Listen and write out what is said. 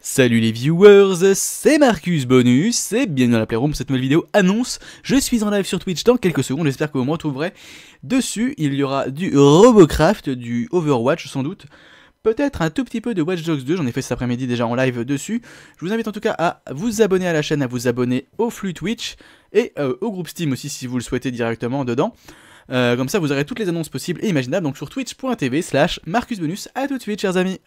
Salut les viewers, c'est Marcus Bonus et bienvenue dans la Playroom cette nouvelle vidéo annonce. Je suis en live sur Twitch dans quelques secondes, j'espère que vous me retrouverez dessus. Il y aura du Robocraft, du Overwatch sans doute, peut-être un tout petit peu de Watch Dogs 2, j'en ai fait cet après-midi déjà en live dessus. Je vous invite en tout cas à vous abonner à la chaîne, à vous abonner au flux Twitch et euh, au groupe Steam aussi si vous le souhaitez directement dedans. Euh, comme ça vous aurez toutes les annonces possibles et imaginables donc sur twitch.tv slash marcusbonus. À tout de suite chers amis